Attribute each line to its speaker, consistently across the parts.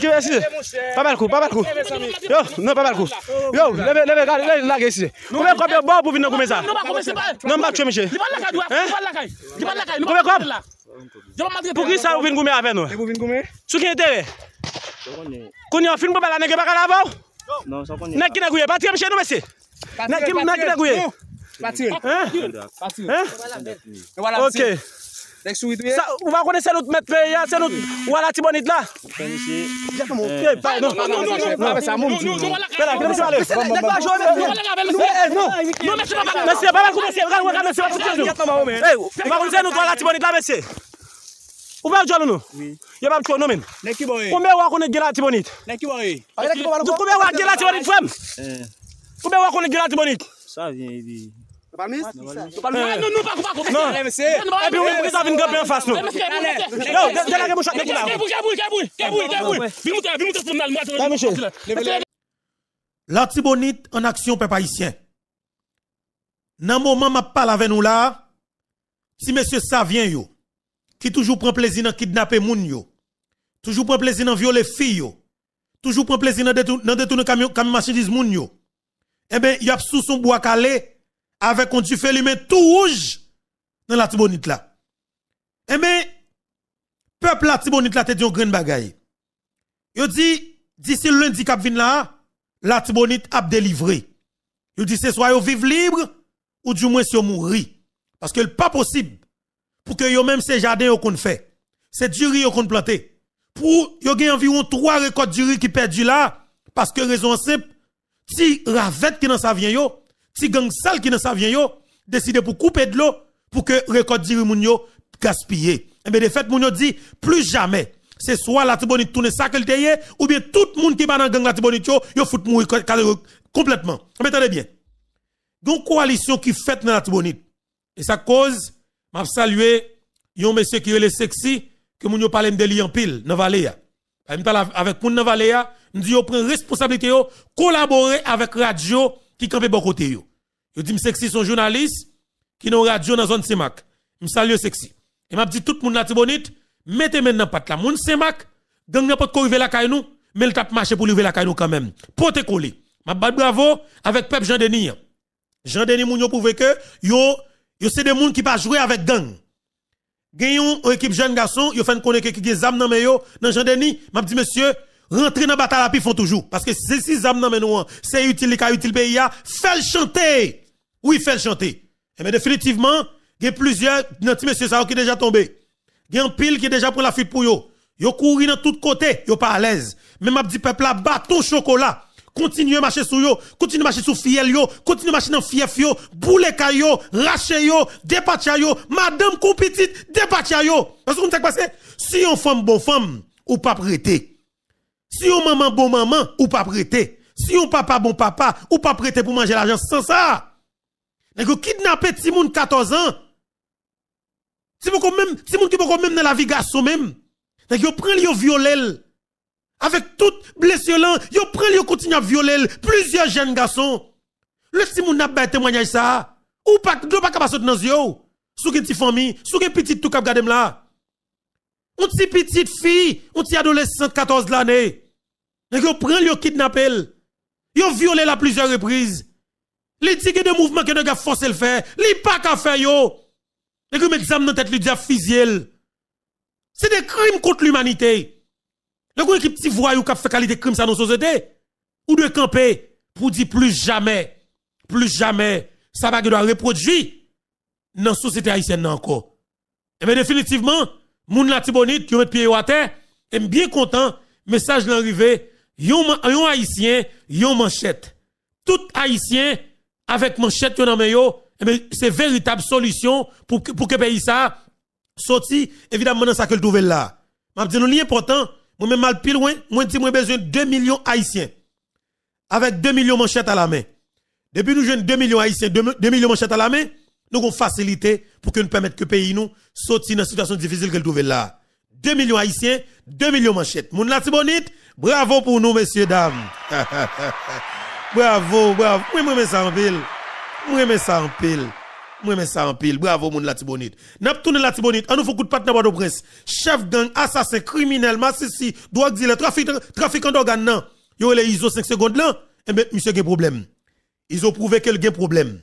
Speaker 1: Ki ve si? Pa balkou? Yo, non, yo, leve gade,
Speaker 2: leve lage si. Noume kope yo bo pou vin nou gome za? Noume bache ou mi se? Hen? Noume kope? Pou ki sa ou vin gome a ven nou? E Sou ki nite ve? Koun yo fin pou be la negye baka la non, vou? Nè ki negwe? Pati ou mi se nou ve si? Nè ki negwe? Pati ou? Pati ou? Ok. Dèkup mon jougoune. Sen ji thou bak identiti yon kri biye. Sè yon va de les akro mwen ha di koun traditional yon ha Greniert b Ou bè bot l ane, La Tibonite en action, peuple haïtien. Dans le moment où je parle avec nous là, si monsieur Savien, qui toujours prend plaisir dans kidnapper Mounio, toujours prend plaisir dans violer fille yo, toujours prend plaisir dans détourner camion camions, les Mounio. eh bien, il y a sous son bois calé avec un tu fait tout rouge dans la tibonite là. Et eh mais peuple la tibonite là te dit un grand bagaille. Yo dit d'ici lundi qu'il vin là, la tibonite a délivré. Yo dit c'est soit yo vivre libre ou du moins yo mourir parce que n'est pas possible pour que yo même ces jardins yo qu'on fait. C'est du riz qu'on planté. Pour yo gagne environ trois records du riz qui perdu là parce que raison simple, si ravette qui dans sa vient yo si gang sale qui ne sa vient yo, décide pour couper de l'eau pour que record dire moun yo gaspiller. Et eh bien, de fait, moun yo dit, plus jamais, c'est soit la qui tourne ça qu'elle te ou bien tout le monde qui va dans gang la yo, yo fout mourir complètement. Mais eh attendez bien. Donc, coalition qui fait dans la Et sa cause, m'a salué, yon monsieur qui est sexy, que moun yo parle de li en pile, dans eh, Avec moun dans nous dit yo prend responsabilité yo, collaborer avec radio, qui campait bon côté yo. Yo dit sexy son journaliste qui nous radio dans zone Semak. Me salue sexy. Et m'a dit tout le monde là bonite, mettez maintenant pat la moun Semak, gang n'a pas de la caillou mais le tape marché pour lever la caillou quand même. Pote collé. M'a bat bravo avec peuple Jean Denis. Jean Denis Mounio pouvez que yo yo c'est des moun qui pas jouer avec gang. Gagnons une équipe jeune garçon, yo fait connaître qui des âmes dans yo dans Jean Denis, m'a dit monsieur rentrer dans la bataille, puis font toujours. Parce que si ces âmes nous, c'est utile, c'est utile, pays, hein. fait le chanter. Oui, fait le chanter. Et eh mais définitivement, il y a plusieurs, notre monsieur, ça, qui est déjà tombé. Il y a un pile qui est déjà pour la fuite pour yo Yo couru dans tous côtés, yo pas à l'aise. Même m'a dit peuple là, bâton chocolat. Continuez à marcher sur yo, continuez à marcher sur fiel yo, continuez à marcher dans fief yo, boule yo, rache yo, dépatcha yo, madame compétite, dépatcha yo. Parce qu'on t'a passé, si on femme bon femme, ou pas prêter. Si yon maman bon maman, ou pas prêté. Si yon papa bon papa, ou pas prêté pour manger l'argent sans ça. Nèg yo kidnappé si moun 14 ans. Si moun même, même dans la vie garçon même. Nèg prend viol. Avec toute blessure là, yo prend pris continue à violer plusieurs jeunes garçons. Le si moun n'a pas témoignage ça. Ou pas, de pas capable de dans yo. Sou gen ti famille, sou gen petite tout cap garder là. On ti petite fille, on ti adolescent 14 l'année prend pris, ils kidnappé. Ils violé la plusieurs reprises. Les tickets de mouvement que nous avons forcé le faire. Ils pas qu'à faire yo. Et que examen dans tête lui déjà C'est des crimes contre l'humanité. Le groupe qui petit qui fait qualité crime ça dans société. Ou de camper pour dire plus jamais. Plus jamais. Ça va doit reproduire dans société haïtienne encore. Et eh bien définitivement, moun la tibonite, qui met pied à terre, et bien content, message l'arrivée yon, haïtien, yon manchette. Tout haïtien, avec manchette yon nan yo, eh ben, c'est véritable solution pour que, pour que pays ça sorti, évidemment, dans sa que le trouve là. M'a dit, nous, l'important, moi même mal pile loin, moi dis, besoin de 2 millions haïtiens. Avec 2 millions manchettes à la main. Depuis nous jeunes 2 millions haïtiens, 2, 2 millions manchettes à la main, nous avons facilité pour que nous permettent que pays nous sorti dans la situation difficile que le trouve là. 2 millions haïtiens, 2 millions manchettes. Moun la bonite, bravo pour nous, messieurs, dames. bravo, bravo. Oui, moi, ça en pile. Moi, mais ça en pile. Moi, mais ça en pile. Bravo, moun la tibonite. N'a tourné la tibonite. On nous faut coup de patte dans le prince. Chef gang, assassin, criminel, massissi, drogue dealer, trafiquant trafic d'organes, non. Yo, les ISO 5 secondes là. Eh bien, monsieur, a problème. Ils ont prouvé qu'il y a problème.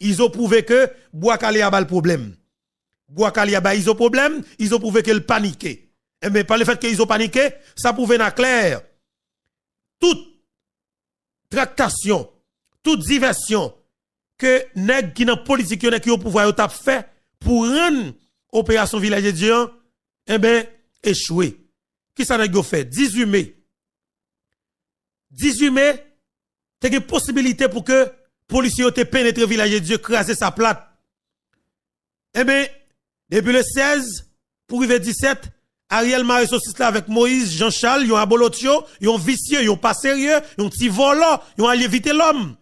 Speaker 2: Ils ont prouvé que Bois a bal problème. Boakali a ils ont problème, ils ont prouvé qu'elle paniquait. Eh mais par le fait qu'ils ont paniqué, ça prouve na clair. Toute tractation, toute diversion que nèg qui dans politique qui pouvoir fait pour rendre opération village Dieu eh ben échoué. Qui ça nèg fait 18 mai 18 mai t'as une possibilité pour que policiers te pénétrer village Dieu craser sa plate. Eh ben depuis le 16, pour le 17, Ariel Marie saucisse là avec Moïse, Jean-Charles, ils ont abolotio, ils ont vicieux, ils pas sérieux, ils ont petit volant, ils ont allé l'homme.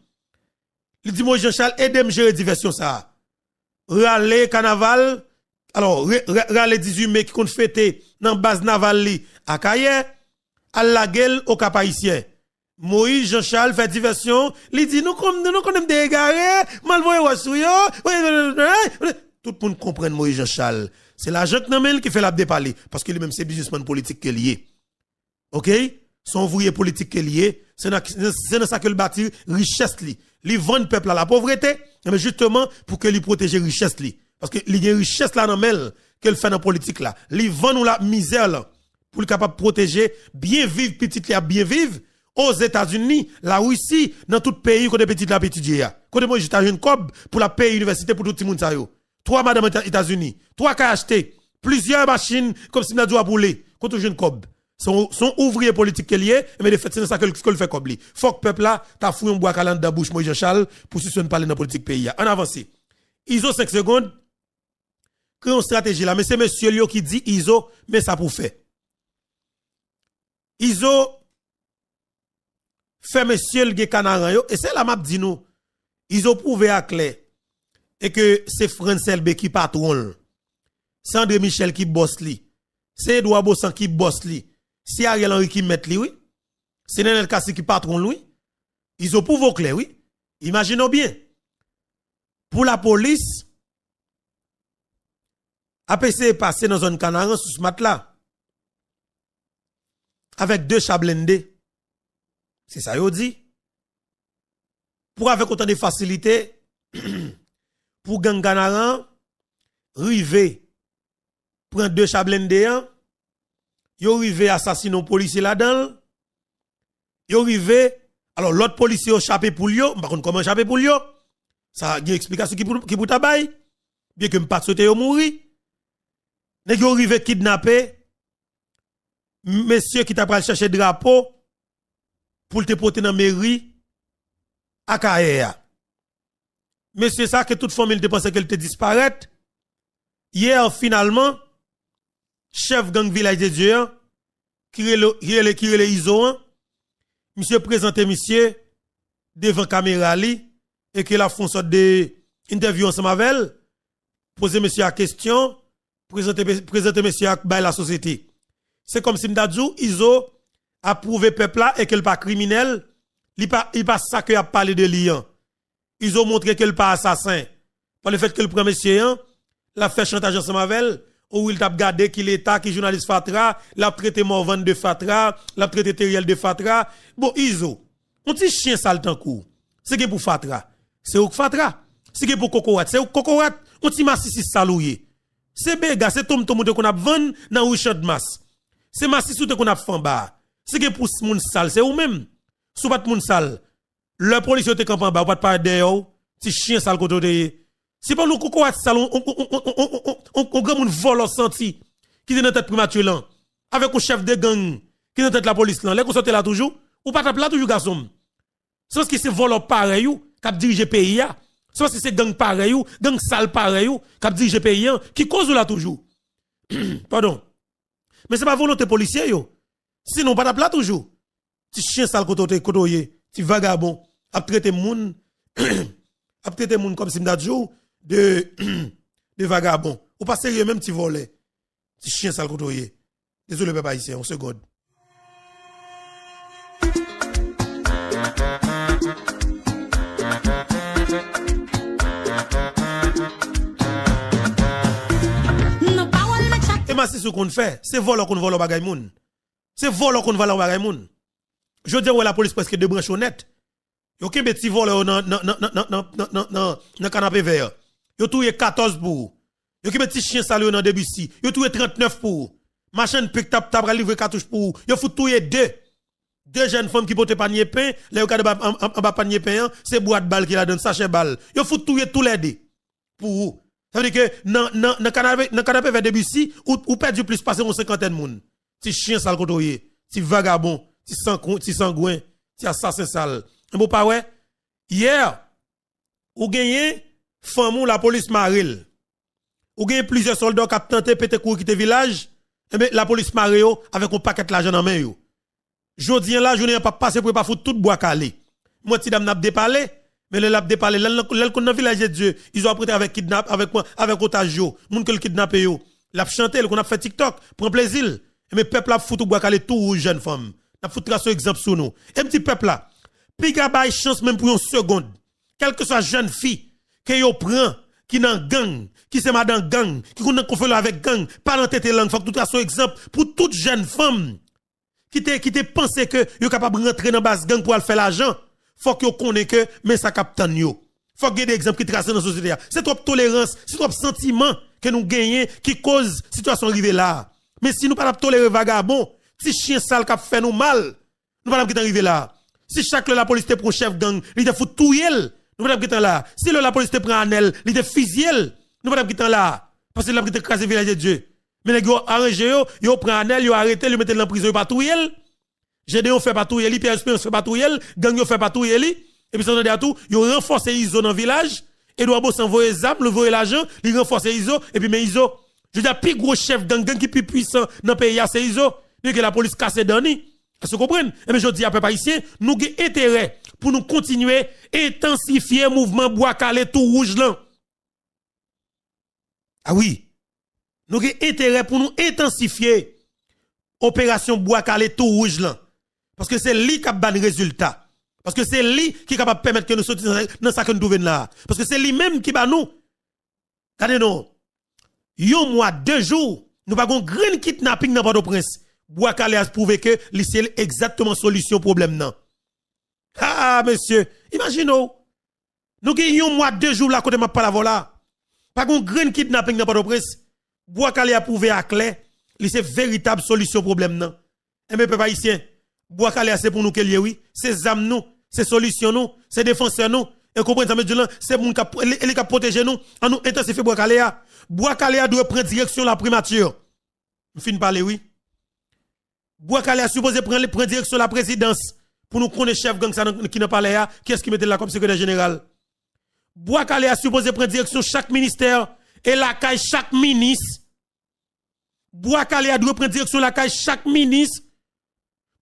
Speaker 2: Il dit Moïse Jean-Charles, aidez-moi gérer diversion ça. Rale carnaval, alors rale 18 mai qui compte fêter dans la base navale à Kaye, à la gueule au cap haïtien. Moïse Jean-Charles fait diversion, il dit nous comme nous oui, oui, oui, oui tout le monde comprend Moïse Jean Charles. C'est l'agent qui fait la déparler parce que lui-même c'est businessman politique qui est lié. OK Son ouvrier politique qui est lié, c'est dans ça que le bâtir richesse li. Li vend peuple à la pauvreté, mais justement pour que lui protège richesse parce que li une richesse là que qu'elle fait dans la politique là. Li vend la misère là pour capable protéger bien vivre petit là, bien vivre aux États-Unis, la Russie, dans tout pays, côté petit la petite Quand moi, j'étais un cob pour la payer université pour tout le monde. Trois madame États-Unis. Trois qui acheté. Plusieurs machines comme si nous avons brûlé. Contre jeune cob. Son, son ouvrier politique y est, mais de fait, c'est ça que le fait cobli. Faut que peuple là, t'as fouillé un bois calante dans la bouche, jean Charles, pour si ne parle dans la politique pays. En avance. ISO 5 secondes, crée une stratégie là. Mais c'est monsieur Lio qui dit ISO, mais ça pour faire. ISO, fait monsieur le canaran, et c'est la map dit nous. ISO prouvé à clair et que c'est France LB qui patronne. André Michel qui bosse lui. C'est Edouard Bossan qui bosse lui. C'est Ariel Henry qui met lui, oui. C'est Nenel Kassi qui patronne, lui, Ils ont pouvoir clés, oui. Imaginons bien. Pour la police, APC est passé dans un canaran sous ce matelas. Avec deux chablindés. C'est ça, il dit. Pour avec autant de facilité, pour gang canaran rivé prend deux chablendéens yo rivé assassiner un policier là-dedans yo rivé alors l'autre policier a chaper pour lui on ne comment chaper pour lui ça a une explication qui pour qui pour tabaye bien que pas sauter yo mourir nèg yo rivé kidnapper monsieur qui t'a chercher drapeau pour te porter dans mairie à mais c'est ça que toute famille pensait qu'elle te disparaît. Hier, finalement, chef gang village de Dieu, qui est le Iso, hein, monsieur présenté monsieur devant caméra et que la fait sorte de interview ensemble avec elle, poser monsieur à question, présenter, présenter monsieur à la société. C'est comme si Mdadjou, Iso, a prouvé peuple là et qu'elle pas criminel, il pas, il pas ça que a parlé de liens. Hein ils ont montré qu'elle pas assassin. Par le fait le prend monsieur, hein, l'a fait chantage ensemble avec elle, ou il t'a gardé qui l'État, qui journaliste Fatra, l'a traité Morvan de Fatra, l'a traité Teriel de Fatra. Bon, ont... on dit chien sale en cours. C'est que pour Fatra. C'est pour Fatra. C'est que pour Cocorat C'est pour Kokorat. On dit Massis saloué. C'est bega, c'est Tom Tom qu'on a vendu dans de masse. C'est Massis qu'on a fait en bas. C'est que pour moun sale, c'est ou même. Sous pas moun le policier te camp en bas, pas de pas yon, Si chien sale côté Si pas nous coucou salon, on gagne un volant senti qui est dans tête primature là. Avec un chef de gang qui est dans tête la police là. Les sont là toujours ou pas taper là toujours garçon. Sans parce que c'est volant pareil ou cap diriger pays là. Sans que c'est gang pareil ou gang sale pareil ou cap diriger pays qui cause là toujours. Pardon. Mais c'est pas volonté policier. yo. Sinon pas de là toujours. Ti chien sale côté tu vagabond a traiter moun a traité moun comme si de de vagabond ou pas sérieux même petit volé. petit chien sale désolé papa ici on se gode Et ma c'est ce qu'on fait, c'est voler qu'on vole au bagay moun. C'est voler qu'on vole au bagay moun. Je dis est la police presque de brèche honnête, Yo y petit voleur nan dans dans dans dans dans canapé vert. Yo touye 14 pour. Yo qui petit chien salé dans Debussy. Yo touye 39 pour. Machine pick tap tap livrer cartouche pour. Yo tout touye deux. Deux jeunes femmes qui portent panier pain, là en bas panier pain, hein. c'est boîte balle qui la donne sachet balle. Yo tout touye tous les deux. Pour Ça veut dire que dans le canapé dans canapé vert Debussy ou ou perdu plus passer une cinquantaine moun. Ti chien sale contoyer, ti vagabond, ti sans ti sangouin, ti assassin sale. Bon, pas ouais. Hier, ou gagné, famou la police maril. Ou gagné plusieurs soldats qui ont tenté pété courir le village. Mais la police maréo avec un paquet l'argent en main yo. Jodi là, n'ai pas passé pour e pas foutre tout bois calé. Moi ti dame n'a dépalé, mais le l'a dépalé, l'el qu'on a village de Dieu, ils ont apprêté avec kidnap avec avec otage yo, moun que le kidnappé yo. L'a chanté, qu'on a fait TikTok, pour plaisir. Et mais peuple a foutu bois calé tout jeune femme. N'a foutu trace exemple sur nous. Et petit peuple là, puis qu'a pas chance même pour une seconde. Quelle que soit jeune fille que yo prend qui n'en gang, qui dans la gang, qui connaît qu'on conflit avec gang, pas dans tête langue, faut que tout son exemple pour toute jeune femme qui te qui te pensé que yo capable rentrer dans base gang pour aller faire l'argent. Faut que yo connaît que mais ça capitaine yo. Faut que des exemples qui tracent dans la société. C'est trop tolérance, c'est trop sentiment que nous gagnons qui cause situation arrivée là. Mais si nous pas tolérer vagabond, petit chien sale qui fait nous mal, nous pas arrivé là. Si chaque la police te prend chef gang, il te fout tout yel. Nous pas là. Si le la police te prend Anel, il te fusil. Nous pas quitter là. Parce que la police te village de Dieu. Mais les gars arrangé yo, yo prend Anel, yo arrêté, yo mettent dans prison pas tout yel. GDO fait pas tout yel, PSP fait pas tout yel, gang yo fait pas tout yel. Et puis ça dit à tout, yo renforce ISO dans le village. Edouard Boss envoie les le envoie l'argent, il renforce ISO, et puis mais ISO. Je dis, plus gros chef gang, gang qui est plus puissant dans le pays, c'est ISO. Mais que la police casse Dani, est-ce que vous comprenez Et eh bien, je dis à peuple ici, nous avons intérêt pour nous continuer à intensifier le mouvement bois calé tout rouge là. Ah oui. Nous avons intérêt pour nous intensifier l'opération bois calé tout rouge là. Parce que c'est lui qui a le résultat. Parce que c'est lui qui est capable de permettre que nous sortions dans ça que nous là. Parce que c'est lui-même qui va nous. Regardez nous. un mois, deux jours, nous avons un grand kidnapping dans le prince a prouvé que c'est exactement solution problème non. Ah monsieur, imaginez nous avons mois deux jours là côté m'a parole la Pas qu'on grand kidnapping dans pas de prince Boakale a prouvé à clé, c'est véritable solution au problème non. Et eh mes peuple haïtien, c'est pour nous que oui, c'est zam nous, c'est solution nous, c'est défenseur nous. Et comprenez ça, c'est pour nous qui protéger nous, en nous intensifier Boakalea. Boakalea doit prendre direction la primature. Fin par parler, oui bois a supposé prendre, prendre direction la présidence pour nous connaître chef gang ça qui n'a pas l'air, qui est-ce qui mettait là comme secrétaire général. bois a supposé prendre direction chaque ministère et la caille chaque ministre. bois a dû prendre direction la caille chaque ministre.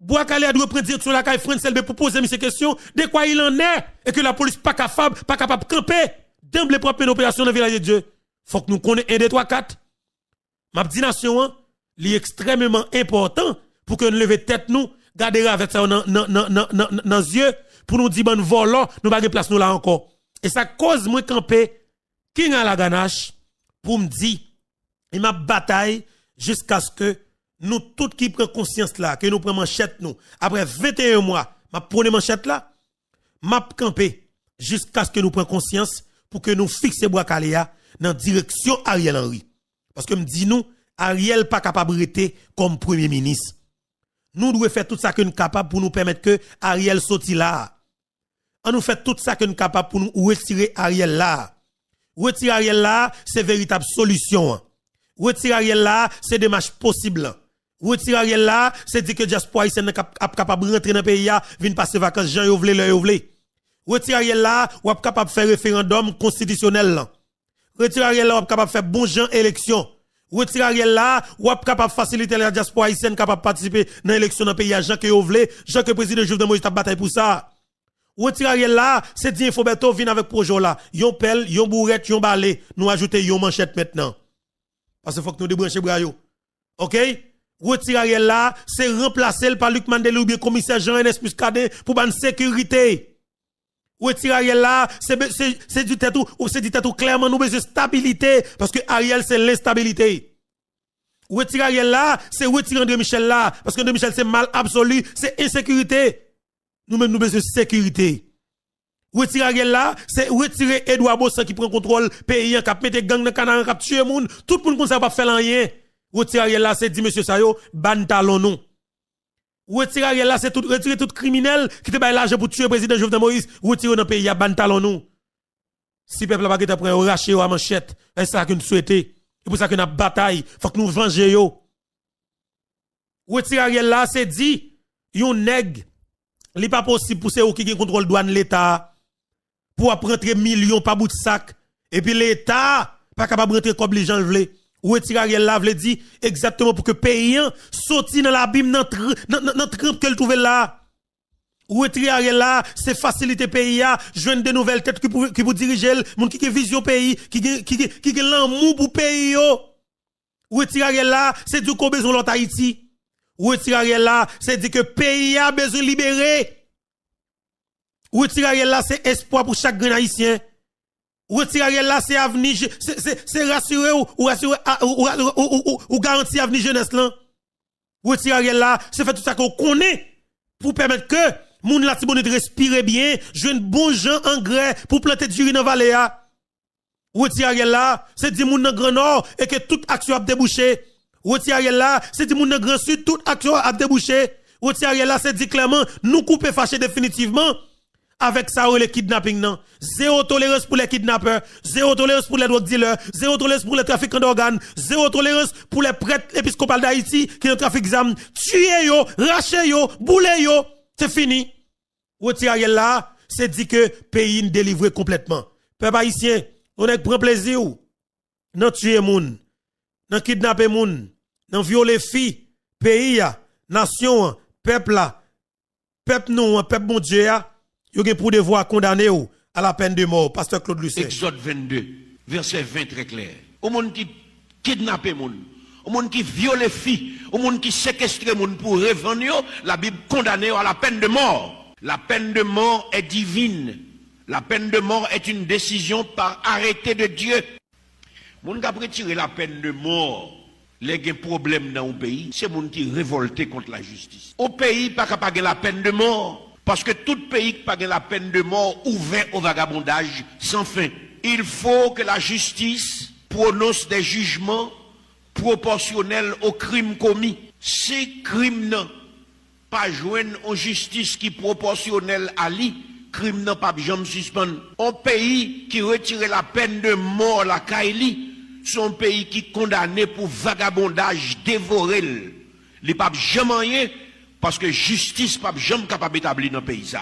Speaker 2: bois a dû prendre direction la caille France LB pour poser ces questions de quoi il en est et que la police pas capable, pas capable de camper d'emblée propre une opération dans le village de Dieu. Faut que nous connaissions 1, 2, 3, 4. Ma nation, hein, extrêmement important pour que nous la tête nous, garder avec ça dans nos yeux, pour nous dire bon volant, nous pas de place nous là encore. Et ça cause moi camper, qui a la ganache, pour me dire, et m'a bataille jusqu'à ce que nous tous qui prenons conscience là, que nous prenons manchette nous, après 21 mois, m'a prenons manchette là, m'a campé jusqu'à ce que nous prenions conscience pour que nous fixions bois caléa dans direction Ariel Henry. Parce que me dis, nous, Ariel pas capable comme premier ministre. Nous devons faire tout ça que nous sommes capables pour nous permettre que Ariel sorte là. On nous fait tout ça que nous sommes capables pour nous retirer Ariel là. Retirer Ariel là, c'est véritable solution. Retirer Ariel là, c'est des matchs possibles. Retirer Ariel là, c'est dire que diaspora est capable de rentrer dans le pays, venir passer vacances, Jean Yovle, le oublié. Retirer Ariel là, ou capable de faire référendum constitutionnel. Retirer Ariel là, ou capable de faire bon gens élection. Retire Ariel là, ou capable de faciliter la diaspora haïtienne capable de participer dans l'élection dans le pays à Jean que vous voulez, Jean que président Jovenel Moïse t'a bataille pour ça. Retire Ariel là, c'est dire Foberto vine avec projet là. Yon pelle, yon bourrette, yon balai, nous ajouter yon manchette maintenant. Parce qu'il faut que nous débranchions brayo. OK Retire Ariel là, c'est remplacer par Luc Mandel ou bien commissaire Jean-Enes Muscadet pour ban sécurité. Retirer Ariel là, c'est du tête ou c'est du tétou, clairement nous besoin de stabilité parce que Ariel c'est l'instabilité. Retirer Ariel là, c'est retirer André Michel là parce que André Michel c'est mal absolu, c'est insécurité. Nous-mêmes nous besoin sécurité. Retirer Ariel là, c'est retirer Edouard Bossa qui prend contrôle pays, qui mettre gang dans canal, qui monde, tout le monde ne sait pas faire rien. Retirer Ariel là, c'est dit monsieur Sayo, ban talon non retirer Ariel là, c'est tout, retirer tout criminel qui te baille l'argent pour tuer le président Jovenel Moïse, retirer dans le pays, il y a ban talon nous. Si peuple pas prêt à racher ou à manchette, c'est ça que nous souhaitons. Et pour ça que nous bataille, faut que nous vengions. Retirer Ariel là, c'est dit, yon neg, n'est pas possible pour ceux qui ont contrôle douane l'État, pour apprendre millions par bout de sac, et puis l'État, pas capable de rentrer comme les gens veulent. Ou retirer Ariel là, veut dire exactement pour que paysan saute dans l'abîme, dans le trempe qu'elle trouve là. Ou retirer là, c'est faciliter pays à joindre de nouvelles têtes qui pour, qui pour monde qui a vision pays, qui qui qui, l'amour pour pays Ou retirer Ariel là, c'est du qu'on besoin l'autre Haïti. Ou retirer Ariel là, c'est dire que pays a besoin libérer. Ou retirer là, c'est espoir pour chaque grand haïtien retirer là, c'est avenir, c'est rassurer ou, rassurer, ah, ou, ou, ou garantir avenir jeunesse là. Retirer là, c'est faire tout ça qu'on connaît pour permettre que moun la tibonite respire bien, jeune bon en grès pour planter du riz dans vallée ah. Retirer là, c'est dire moun dans grand nord et que toute action a débouché. Retirer là, c'est dire moun dans grand sud, toute action a débouché. Retirer là, c'est dire clairement, nous couper fâché définitivement avec ça, le kidnapping, non. Zéro tolérance pour les kidnappeurs, zéro tolérance pour les drogue dealers, zéro tolérance pour les trafiquants d'organes, zéro tolérance pour les prêtres épiscopales d'Haïti qui ont trafic Ça, Tuez yo, rachez yo, boulez yo, c'est fini. Retirez là, c'est dit que pays n'est délivré complètement. Peuple haïtien, on est prend plaisir ou. Non tuer moun, non kidnapper moun, non violer filles, pays, nation, peuple, peuple nous, peuple bon Dieu, Yo gen pour devoir condamner à la peine de mort, pasteur Claude Lucet. Exode
Speaker 1: 22, verset 20 très clair. Au monde qui kidnappe monde, au monde qui viole filles, au monde qui séquestre monde pour revenir, la Bible condamne à la peine de mort. La peine de mort est divine. La peine de mort est une décision par arrêté de Dieu. Moun qui retiré la peine de mort, les problèmes dans le pays, c'est monde qui révolté contre la justice. Au pays, pas capable la peine de mort. Parce que tout pays qui pague la peine de mort ouvert au vagabondage sans fin. Il faut que la justice prononce des jugements proportionnels aux crimes commis. Si crime pas joindre en justice qui proportionnelle à lui, crime n'a pas jamais suspendre. Un pays qui retire la peine de mort la Kaili, un pays qui condamné pour vagabondage dévoré. Les papes jamais parce que justice pas jamais capable d'établir dans le pays.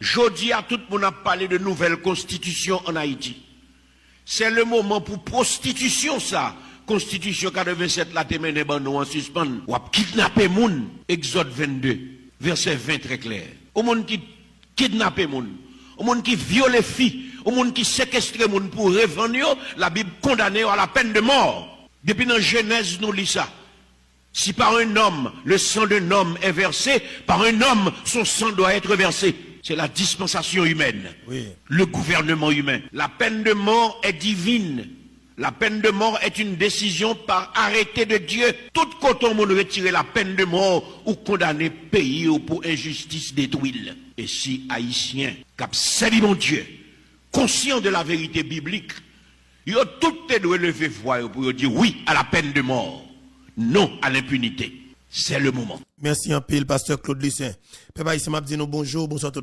Speaker 1: Jodi à tout le monde a parlé de nouvelle constitution en Haïti. C'est le moment pour prostitution ça. Constitution 87 la témène ban en suspens. Ou kidnapper moun. Exode 22, verset 20 très clair. Au monde qui kidnapper moun, au monde qui viole filles, au monde qui séquestre moun pour revenir, la Bible condamne à la peine de mort. Depuis dans Genèse nous lit ça. Si par un homme, le sang d'un homme est versé, par un homme, son sang doit être versé. C'est la dispensation humaine, le gouvernement humain. La peine de mort est divine. La peine de mort est une décision par arrêté de Dieu. Tout coton monde retirer la peine de mort ou condamner pays ou pour injustice détruite. Et si haïtien, cap mon Dieu, conscient de la vérité biblique, il a tout doit lever voix pour dire oui à la peine de mort non à l'impunité. C'est le moment. Merci
Speaker 2: un pile, pasteur Claude Lucien. Papa, ici m'a dit nous bonjour, bonsoir tout